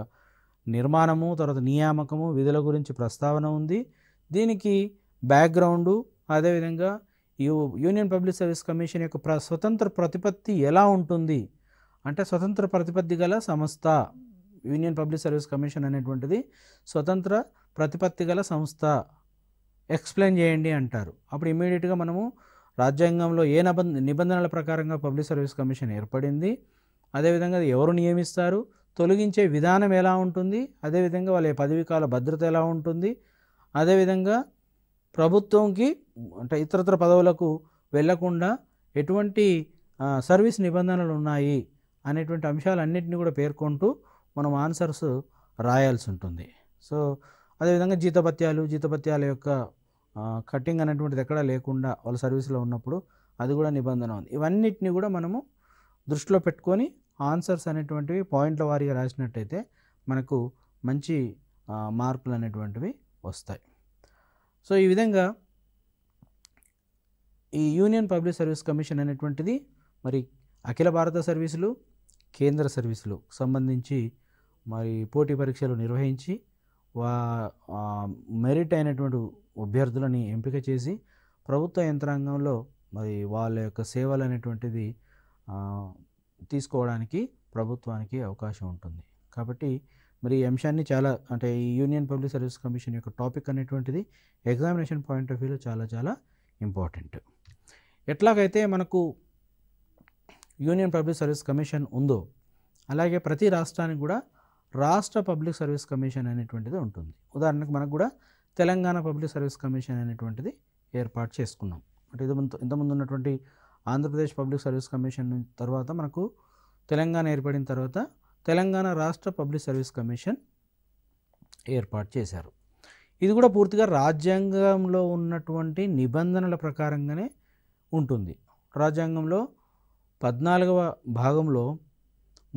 నిర్మాణము తర్వాత నియామకము విధుల గురించి ప్రస్తావన ఉంది దీనికి బ్యాక్గ్రౌండు అదేవిధంగా యూనియన్ పబ్లిక్ సర్వీస్ కమిషన్ యొక్క స్వతంత్ర ప్రతిపత్తి ఎలా ఉంటుంది అంటే స్వతంత్ర ప్రతిపత్తి గల సంస్థ యూనియన్ పబ్లిక్ సర్వీస్ కమిషన్ అనేటువంటిది స్వతంత్ర ప్రతిపత్తి గల సంస్థ ఎక్స్ప్లెయిన్ చేయండి అంటారు అప్పుడు ఇమీడియట్గా మనము రాజ్యాంగంలో ఏ నిబంధనల ప్రకారంగా పబ్లిక్ సర్వీస్ కమిషన్ ఏర్పడింది అదేవిధంగా ఎవరు నియమిస్తారు తొలగించే విధానం ఎలా ఉంటుంది అదేవిధంగా వాళ్ళ పదవీకాల భద్రత ఎలా ఉంటుంది అదేవిధంగా ప్రభుత్వంకి అంటే ఇతరత్ర పదవులకు వెళ్లకుండా ఎటువంటి సర్వీస్ నిబంధనలు ఉన్నాయి అనేటువంటి అంశాలన్నింటినీ కూడా పేర్కొంటూ మనం ఆన్సర్స్ రాయాల్సి ఉంటుంది సో అదేవిధంగా జీతపత్యాలు జీతపత్యాల యొక్క కటింగ్ అనేటువంటిది ఎక్కడా లేకుండా వాళ్ళ సర్వీస్లో ఉన్నప్పుడు అది కూడా నిబంధన ఉంది ఇవన్నిటిని కూడా మనము దృష్టిలో పెట్టుకొని ఆన్సర్స్ అనేటువంటివి పాయింట్ల వారీగా రాసినట్టయితే మనకు మంచి మార్పులు అనేటువంటివి వస్తాయి సో ఈ విధంగా ఈ యూనియన్ పబ్లిక్ సర్వీస్ కమిషన్ అనేటువంటిది మరి అఖిల భారత సర్వీసులు కేంద్ర సర్వీసులు సంబంధించి మరి పోటీ పరీక్షలు నిర్వహించి వా మెరిట్ అయినటువంటి అభ్యర్థులని ఎంపిక చేసి ప్రభుత్వ యంత్రాంగంలో మరి వాళ్ళ యొక్క సేవలు అనేటువంటిది తీసుకోవడానికి ప్రభుత్వానికి అవకాశం ఉంటుంది కాబట్టి మరి ఈ అంశాన్ని చాలా అంటే ఈ యూనియన్ పబ్లిక్ సర్వీస్ కమిషన్ యొక్క టాపిక్ అనేటువంటిది ఎగ్జామినేషన్ పాయింట్ ఆఫ్ వ్యూలో చాలా చాలా ఇంపార్టెంట్ ఎట్లాగైతే మనకు యూనియన్ పబ్లిక్ సర్వీస్ కమిషన్ ఉందో అలాగే ప్రతి రాష్ట్రానికి కూడా రాష్ట్ర పబ్లిక్ సర్వీస్ కమిషన్ అనేటువంటిది ఉంటుంది ఉదాహరణకు మనకు కూడా తెలంగాణ పబ్లిక్ సర్వీస్ కమిషన్ అనేటువంటిది ఏర్పాటు చేసుకున్నాం అంటే ఇది ఇంతకుముందు ఉన్నటువంటి ఆంధ్రప్రదేశ్ పబ్లిక్ సర్వీస్ కమిషన్ తర్వాత మనకు తెలంగాణ ఏర్పడిన తర్వాత తెలంగాణ రాష్ట్ర పబ్లిక్ సర్వీస్ కమిషన్ ఏర్పాటు చేశారు ఇది కూడా పూర్తిగా రాజ్యాంగంలో ఉన్నటువంటి నిబంధనల ప్రకారంగానే ఉంటుంది రాజ్యాంగంలో పద్నాలుగవ భాగంలో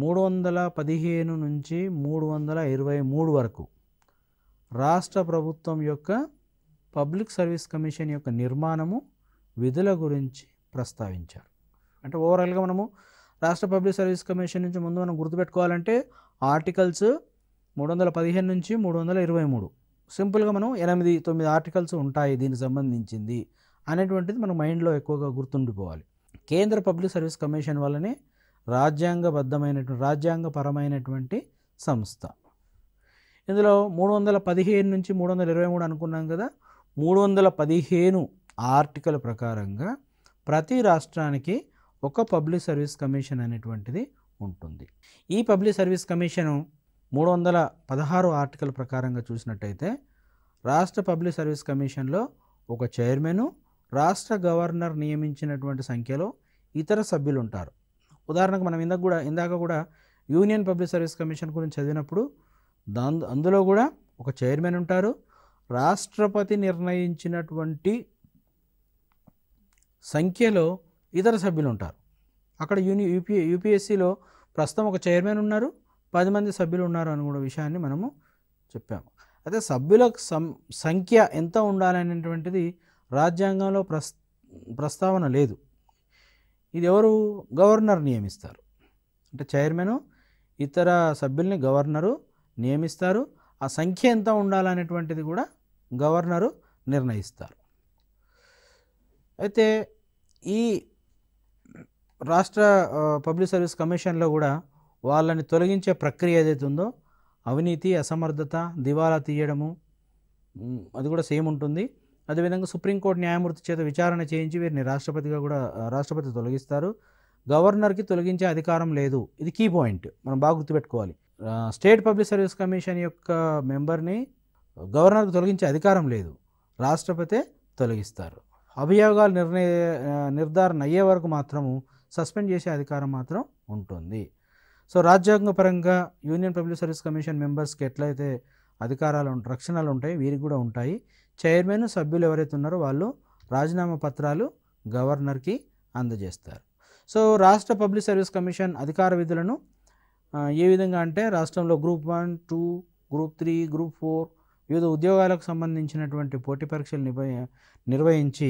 మూడు వందల పదిహేను నుంచి మూడు వందల ఇరవై మూడు వరకు రాష్ట్ర ప్రభుత్వం యొక్క పబ్లిక్ సర్వీస్ కమిషన్ యొక్క నిర్మాణము విధుల గురించి ప్రస్తావించారు అంటే ఓవరాల్గా మనము రాష్ట్ర పబ్లిక్ సర్వీస్ కమిషన్ నుంచి ముందు మనం గుర్తుపెట్టుకోవాలంటే ఆర్టికల్స్ మూడు వందల పదిహేను నుంచి మూడు వందల ఇరవై మూడు సింపుల్గా మనం ఎనిమిది తొమ్మిది ఆర్టికల్స్ ఉంటాయి దీనికి సంబంధించింది అనేటువంటిది మన మైండ్లో ఎక్కువగా గుర్తుండిపోవాలి కేంద్ర పబ్లిక్ సర్వీస్ కమిషన్ వల్లనే రాజ్యాంగబద్ధమైనటువంటి రాజ్యాంగపరమైనటువంటి సంస్థ ఇందులో మూడు వందల పదిహేను నుంచి మూడు వందల ఇరవై మూడు అనుకున్నాం కదా మూడు వందల పదిహేను ఆర్టికల్ ప్రకారంగా ప్రతి రాష్ట్రానికి ఒక పబ్లిక్ సర్వీస్ కమిషన్ అనేటువంటిది ఉంటుంది ఈ పబ్లిక్ సర్వీస్ కమిషన్ మూడు వందల పదహారు ఆర్టికల్ ప్రకారంగా చూసినట్టయితే రాష్ట్ర పబ్లిక్ సర్వీస్ కమిషన్లో ఒక చైర్మను రాష్ట్ర గవర్నర్ నియమించినటువంటి సంఖ్యలో ఇతర సభ్యులు ఉంటారు ఉదాహరణకు మనం ఇందాక కూడా ఇందాక కూడా యూనియన్ పబ్లిక్ సర్వీస్ కమిషన్ గురించి చదివినప్పుడు దాని అందులో కూడా ఒక చైర్మన్ ఉంటారు రాష్ట్రపతి నిర్ణయించినటువంటి సంఖ్యలో ఇతర సభ్యులు ఉంటారు అక్కడ యూని యూపీ యూపీఎస్సీలో ప్రస్తుతం ఒక చైర్మన్ ఉన్నారు పది మంది సభ్యులు ఉన్నారు అని కూడా విషయాన్ని మనము చెప్పాము అయితే సభ్యుల సంఖ్య ఎంత ఉండాలనేటువంటిది రాజ్యాంగంలో ప్రస్ ప్రస్తావన లేదు ఇది ఎవరు గవర్నర్ నియమిస్తారు అంటే చైర్మన్ ఇతర సభ్యుల్ని గవర్నరు నియమిస్తారు ఆ సంఖ్య ఎంత ఉండాలనేటువంటిది కూడా గవర్నరు నిర్ణయిస్తారు అయితే ఈ రాష్ట్ర పబ్లిక్ సర్వీస్ కమిషన్లో కూడా వాళ్ళని తొలగించే ప్రక్రియ ఏదైతే ఉందో అవినీతి అసమర్థత దివాలా తీయడము అది కూడా సేమ్ ఉంటుంది అదేవిధంగా సుప్రీంకోర్టు న్యాయమూర్తి చేత విచారణ చేయించి వీరిని రాష్ట్రపతిగా కూడా రాష్ట్రపతి తొలగిస్తారు గవర్నర్కి తొలగించే అధికారం లేదు ఇది కీ పాయింట్ మనం బాగా గుర్తుపెట్టుకోవాలి స్టేట్ పబ్లిక్ సర్వీస్ కమిషన్ యొక్క మెంబర్ని గవర్నర్కి తొలగించే అధికారం లేదు రాష్ట్రపతే తొలగిస్తారు అభియోగాలు నిర్ణయ నిర్ధారణ అయ్యే వరకు మాత్రము సస్పెండ్ చేసే అధికారం మాత్రం ఉంటుంది సో రాజ్యాంగపరంగా యూనియన్ పబ్లిక్ సర్వీస్ కమిషన్ మెంబర్స్కి ఎట్లయితే అధికారాలు రక్షణలు ఉంటాయి వీరికి కూడా ఉంటాయి చైర్మన్ సభ్యులు ఎవరైతే ఉన్నారో వాళ్ళు రాజీనామా పత్రాలు గవర్నర్కి అందజేస్తారు సో రాష్ట్ర పబ్లిక్ సర్వీస్ కమిషన్ అధికార విధులను ఏ విధంగా అంటే రాష్ట్రంలో group one two group three group four వివిధ ఉద్యోగాలకు సంబంధించినటువంటి పోటీ పరీక్షలు నిర్వహించి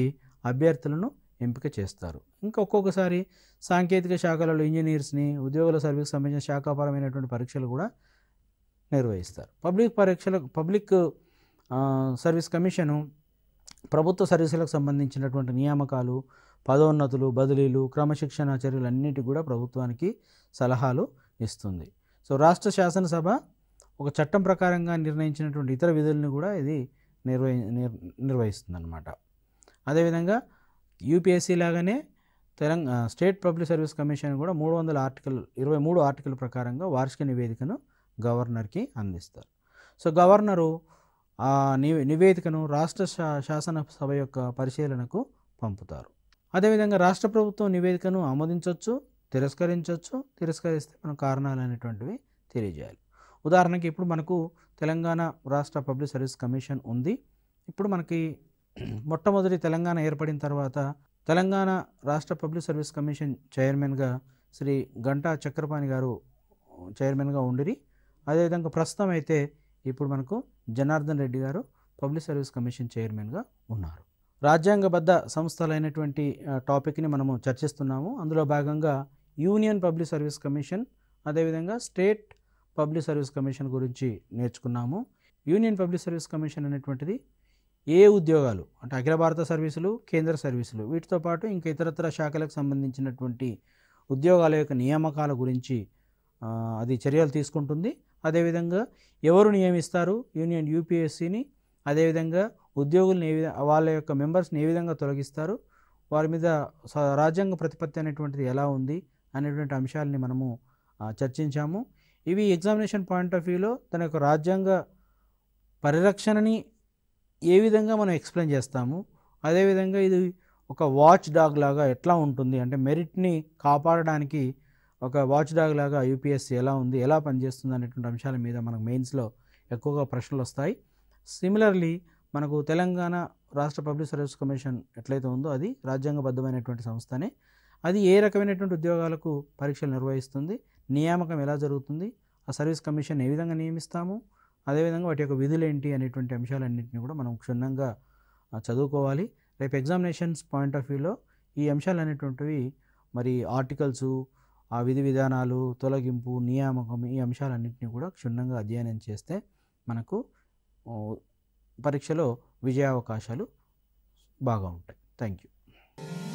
అభ్యర్థులను ఎంపిక చేస్తారు ఇంకా ఒక్కొక్కసారి సాంకేతిక శాఖలలో ఇంజనీర్స్ని ఉద్యోగుల సర్వీస్ సంబంధించిన శాఖాపరమైనటువంటి పరీక్షలు కూడా నిర్వహిస్తారు పబ్లిక్ పరీక్షల పబ్లిక్ సర్వీస్ కమిషను ప్రభుత్వ సర్వీసులకు సంబంధించినటువంటి నియామకాలు పదోన్నతులు బదిలీలు క్రమశిక్షణ చర్యలు అన్నిటి కూడా ప్రభుత్వానికి సలహాలు ఇస్తుంది సో రాష్ట్ర శాసనసభ ఒక చట్టం ప్రకారంగా నిర్ణయించినటువంటి ఇతర విధులను కూడా ఇది నిర్వహి నిర్వహిస్తుంది అన్నమాట అదేవిధంగా యూపీఎస్సీ లాగానే Telangana state public service commission కూడా మూడు వందల ఆర్టికల్ ఇరవై మూడు ఆర్టికల్ ప్రకారంగా వార్షిక నివేదికను గవర్నర్కి అందిస్తారు సో గవర్నరు ఆ నివేదికను రాష్ట్ర శాసనసభ యొక్క పరిశీలనకు పంపుతారు అదేవిధంగా రాష్ట్ర ప్రభుత్వం నివేదికను ఆమోదించవచ్చు తిరస్కరించవచ్చు తిరస్కరిస్తే మనం కారణాలు అనేటువంటివి తెలియజేయాలి ఉదాహరణకి ఇప్పుడు మనకు తెలంగాణ రాష్ట్ర పబ్లిక్ సర్వీస్ కమిషన్ ఉంది ఇప్పుడు మనకి మొట్టమొదటి తెలంగాణ ఏర్పడిన తర్వాత తెలంగాణ రాష్ట్ర పబ్లిక్ సర్వీస్ కమిషన్ చైర్మన్గా శ్రీ గంటా చక్రపాణి గారు చైర్మన్గా ఉండిరి అదేవిధంగా ప్రస్తుతం అయితే ఇప్పుడు మనకు జనార్దన్ రెడ్డి గారు పబ్లిక్ సర్వీస్ కమిషన్ చైర్మన్గా ఉన్నారు రాజ్యాంగబద్ధ సంస్థలైనటువంటి టాపిక్ని మనము చర్చిస్తున్నాము అందులో భాగంగా యూనియన్ పబ్లిక్ సర్వీస్ కమిషన్ అదేవిధంగా స్టేట్ పబ్లిక్ సర్వీస్ కమిషన్ గురించి నేర్చుకున్నాము యూనియన్ పబ్లిక్ సర్వీస్ కమిషన్ అనేటువంటిది ఏ ఉద్యోగాలు అంటే అఖిల భారత సర్వీసులు కేంద్ర సర్వీసులు వీటితో పాటు ఇంకా ఇతరత్ర శాఖలకు సంబంధించినటువంటి ఉద్యోగాల యొక్క నియామకాల గురించి అది చర్యలు తీసుకుంటుంది అదేవిధంగా ఎవరు నియమిస్తారు యూనియన్ యూపీఎస్సీని అదేవిధంగా ఉద్యోగులను ఏ విధంగా వాళ్ళ యొక్క మెంబర్స్ని ఏ విధంగా తొలగిస్తారు వారి మీద రాజ్యాంగ ప్రతిపత్తి అనేటువంటిది ఎలా ఉంది అనేటువంటి అంశాలని మనము చర్చించాము ఇవి ఎగ్జామినేషన్ పాయింట్ ఆఫ్ వ్యూలో తన యొక్క రాజ్యాంగ పరిరక్షణని ఏ విధంగా మనం ఎక్స్ప్లెయిన్ చేస్తాము అదేవిధంగా ఇది ఒక వాచ్ డాగ్ లాగా ఎట్లా ఉంటుంది అంటే మెరిట్ని కాపాడడానికి ఒక వాచ్ డాగ్ లాగా యూపీఎస్సీ ఎలా ఉంది ఎలా పనిచేస్తుంది అనేటువంటి అంశాల మీద మనకు మెయిన్స్లో ఎక్కువగా ప్రశ్నలు వస్తాయి సిమిలర్లీ మనకు తెలంగాణ రాష్ట్ర పబ్లిక్ సర్వీస్ కమిషన్ ఎట్లయితే ఉందో అది రాజ్యాంగబద్ధమైనటువంటి సంస్థనే అది ఏ రకమైనటువంటి ఉద్యోగాలకు పరీక్షలు నిర్వహిస్తుంది నియామకం ఎలా జరుగుతుంది ఆ సర్వీస్ కమిషన్ ఏ విధంగా నియమిస్తాము అదేవిధంగా వాటి యొక్క విధులు ఏంటి అనేటువంటి అంశాలన్నింటినీ కూడా మనం క్షుణ్ణంగా చదువుకోవాలి రేపు ఎగ్జామినేషన్స్ పాయింట్ ఆఫ్ వ్యూలో ఈ అంశాలు అనేటువంటివి మరి ఆర్టికల్స్ ఆ విధి విధానాలు తొలగింపు నియామకం ఈ అంశాలన్నింటినీ కూడా క్షుణ్ణంగా అధ్యయనం చేస్తే మనకు పరీక్షలో విజయావకాశాలు బాగా ఉంటాయి థ్యాంక్ యూ